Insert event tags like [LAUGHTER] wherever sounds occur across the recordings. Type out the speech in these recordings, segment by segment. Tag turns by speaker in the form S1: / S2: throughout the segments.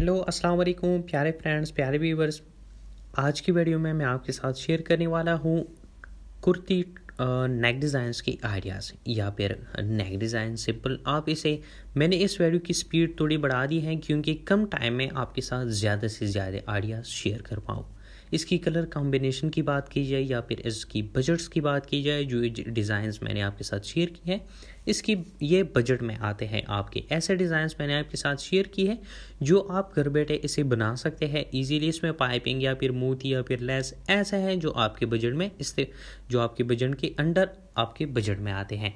S1: hello अस्सलाम वालेकुम प्यारे फ्रेंड्स प्यारे व्यूवर्स आज की वीडियो में मैं आपके साथ शेयर करने वाला हूँ कुर्ती नेक डिज़ाइंस की आइडियाज़ या फिर नेक डिज़ाइन सिंपल आप इसे मैंने इस वीडियो की स्पीड थोड़ी बढ़ा दी है क्योंकि कम टाइम में आपके साथ ज़्यादा से ज़्यादा आइडियाज़ शेयर कर पाऊँ इसकी कलर कॉम्बिनेशन की बात की जाए या फिर इसकी बजट्स की बात की जाए जो डिज़ाइंस मैंने आपके साथ शेयर की हैं इसकी ये बजट में आते हैं आपके ऐसे डिज़ाइंस मैंने आपके साथ शेयर की है जो आप घर बैठे इसे बना सकते हैं इजीली इसमें पाइपिंग या फिर मोती या फिर लेस ऐसे हैं जो आपके बजट में इस जो आपके बजट के अंडर आपके बजट में आते हैं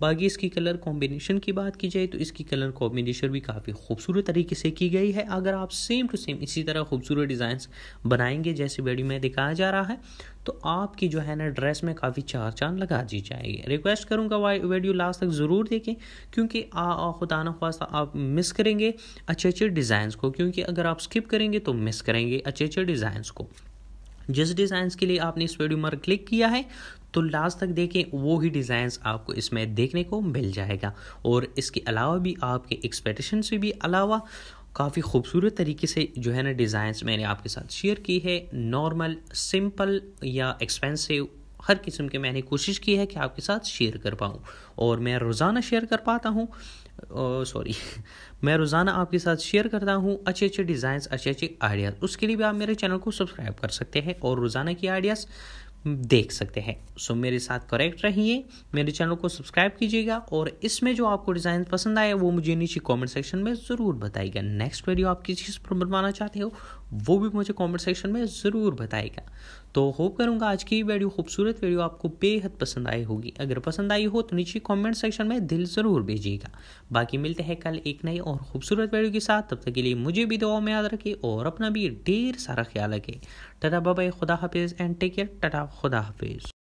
S1: बाकी इसकी कलर कॉम्बिनेशन की बात की जाए तो इसकी कलर कॉम्बिनेशन भी काफ़ी खूबसूरत तरीके से की गई है अगर आप सेम टू सेम इसी तरह खूबसूरत डिज़ाइंस बनाएंगे जैसे वीडियो में दिखाया जा रहा है तो आपकी जो है ना ड्रेस में काफ़ी चार चांद लगा दी जाएगी रिक्वेस्ट करूँगा वाई वीडियो लास्ट तक ज़रूर देखें क्योंकि खुदा न खासा आप मिस करेंगे अच्छे अच्छे डिज़ाइंस को क्योंकि अगर आप स्किप करेंगे तो मिस करेंगे अच्छे अच्छे डिज़ाइंस को जिस डिज़ाइंस के लिए आपने इस वीडियो पर क्लिक किया है तो लास्ट तक देखें वो ही डिज़ाइंस आपको इसमें देखने को मिल जाएगा और इसके अलावा भी आपके एक्सपेक्टेशन से भी अलावा काफ़ी खूबसूरत तरीके से जो है ना डिज़ाइंस मैंने आपके साथ शेयर की है नॉर्मल सिंपल या एक्सपेंसिव हर किस्म के मैंने कोशिश की है कि आपके साथ शेयर कर पाऊँ और मैं रोज़ाना शेयर कर पाता हूँ सॉरी [LAUGHS] मैं रोज़ाना आपके साथ शेयर करता हूँ अच्छे अच्छे डिज़ाइंस अच्छे अच्छे आइडियाज़ उसके लिए भी आप मेरे चैनल को सब्सक्राइब कर सकते हैं और रोज़ाना की आइडियाज़ देख सकते हैं सो मेरे साथ करेक्ट रहिए मेरे चैनल को सब्सक्राइब कीजिएगा और इसमें जो आपको डिज़ाइन पसंद आए वो मुझे नीचे कमेंट सेक्शन में ज़रूर बताइएगा नेक्स्ट वीडियो आप किस चीज़ पर बनवाना चाहते हो वो भी मुझे कमेंट सेक्शन में ज़रूर बताएगा तो होप करूँगा आज की वीडियो खूबसूरत वीडियो आपको बेहद पसंद आई होगी अगर पसंद आई हो तो नीचे कमेंट सेक्शन में दिल ज़रूर भेजिएगा बाकी मिलते हैं कल एक नई और खूबसूरत वीडियो के साथ तब तक के लिए मुझे भी दुआ में याद रखें और अपना भी ढेर सारा ख्याल रखें टटा बाबा खुदा हाफिज़ एंड टेक केयर टटा खुदा हाफिज़